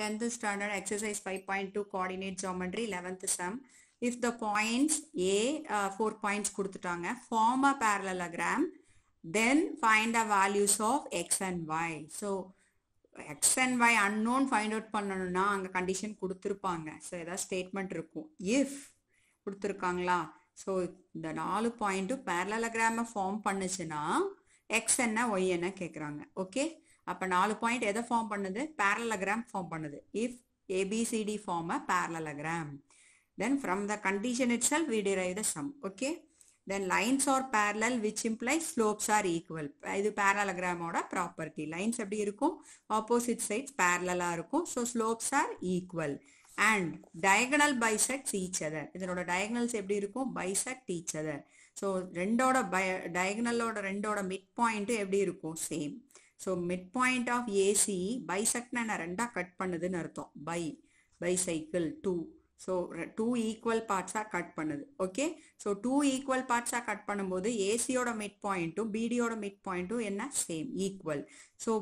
10th standard exercise 5.2 coordinate geometry 11th sum if the points a uh, 4 points கொடுத்துட்டாங்க form a parallelogram then find the values of x and y so x and y unknown find out பண்ணணும்னா அங்க condition கொடுத்துருப்பாங்க so ஏதாவது statement இருக்கும் if கொடுத்துருக்காங்களா so இந்த நாலு point parallelogram form பண்ணுச்சுன்னா X என்ன Y என்ன கேட்குறாங்க okay அப்போ நாலு பாயிண்ட் எதை ஃபார்ம் பண்ணுது பேரலகிராம் ஃபார்ம் பண்ணுது if ABCD form a parallelogram then from the condition it shall we derive the sum okay then lines are parallel which imply slopes are equal இது பேரலகிராமோட property lines எப்படி இருக்கும் opposite sides பேரலாக இருக்கும் so slopes are equal and diagonal bisect each other இதனோட diagonals எப்படி இருக்கும் bisect each other so ரெண்டோட பய டயகனலோட ரெண்டோட மிட் பாயிண்ட்டு எப்படி இருக்கும் same so mid point of AC பைசெக்ட்னா நான் ரெண்டாக கட் பண்ணுதுன்னு அர்த்தம் by by cycle two so two equal பார்ட்ஸாக கட் பண்ணுது ஓகே ஸோ டூ ஈக்குவல் பார்ட்ஸாக கட் பண்ணும்போது ஏசியோட மிட் பாயிண்ட்டும் பிடியோட மிட் பாயிண்ட்டும் என்ன same equal so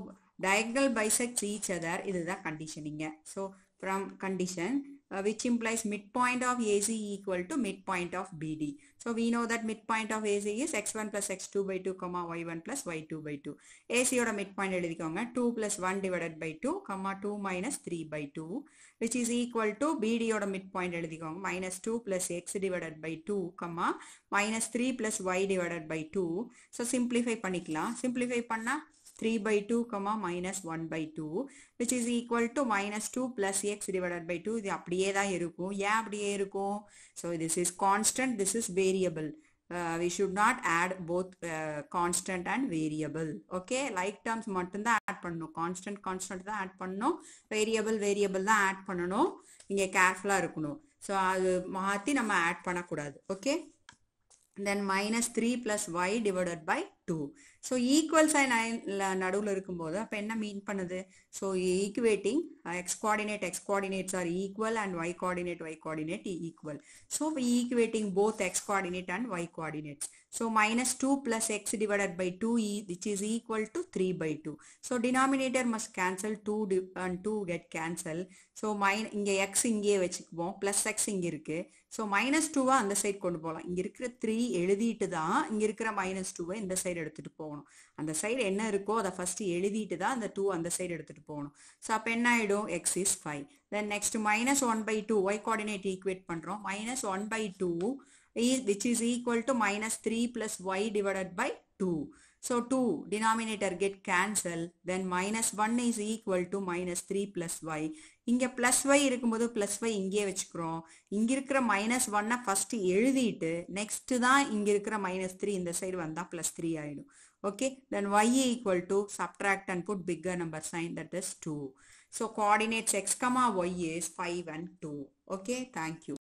diagonal bisects each other இதுதான் கண்டிஷனிங்க so from condition uh, which implies midpoint of AC equal to midpoint of BD. So we know that midpoint of AC is x1 plus x2 by 2 comma y1 plus y2 by 2. AC ஓட midpoint எழுதிக்கோங்க 2 plus 1 divided by 2 comma 2 minus 3 by 2 which is equal to BD ஓட midpoint எழுதிக்கோங்க minus 2 plus x divided by 2 comma minus 3 plus y divided by 2. So simplify பண்ணிக்கலாம் simplify பண்ணா 3 by 2 comma minus 1 by 2 which is equal to minus 2 plus x divided by 2 இது அப்படியே தான் இருக்கும் ஏன் அப்படியே இருக்கும் so this is constant this is variable uh, we should not add both uh, constant and variable okay like terms மட்டும் தான் add பண்ணும். constant constant தான் add பண்ணும். variable variable தான் add பண்ணும். இங்கே careful இருக்கணும் so, அது மாத்தி நம்ம add பண்ணக்குடாது. okay, then minus 3 plus y divided by 2. Two so equal sign நடுவில் இருக்கும்போது அப்போ என்ன மீன் பண்ணுது so equating x coordinate x coordinates are equal and y coordinate y coordinate equal so equating both x coordinate and y coordinates so minus two plus x divided by two இ which is equal to three by two so denominator must cancel two the and two get cancel so mine இங்கே x இங்கேயே வச்சுக்குவோம் plus X இங்கே இருக்கு so minus டூவாக அந்த side கொண்டு போகலாம் இங்கே இருக்கிற த்ரீ எழுதிட்டு தான் இங்கே இருக்கிற மைனஸ் டூவை இந்த சைட் சைடு எடுத்துட்டு போகணும் அந்த சைடு என்ன இருக்கோ அதை ஃபர்ஸ்ட் எழுதிட்டு தான் அந்த டூ அந்த சைடு எடுத்துட்டு போகணும் ஸோ அப்போ என்ன ஆகிடும் x is five then next minus one by two y coordinate equate பண்ணுறோம் minus one by two which is equal to minus three plus y divided by two So 2 denominator get cancel then minus 1 is equal to minus 3 plus y. இங்க plus y இருக்கும்பது plus y இங்கே வெச்சுக்குறோம். இங்க இருக்கிற minus 1 first எழுதிட்டு next தான் இங்க இருக்கிற minus 3 இந்த சைடு வந்தா plus 3 ஆயிடும் okay then y equal to subtract and put bigger number sign that is 2 so coordinates x y is 5 and 2 okay thank you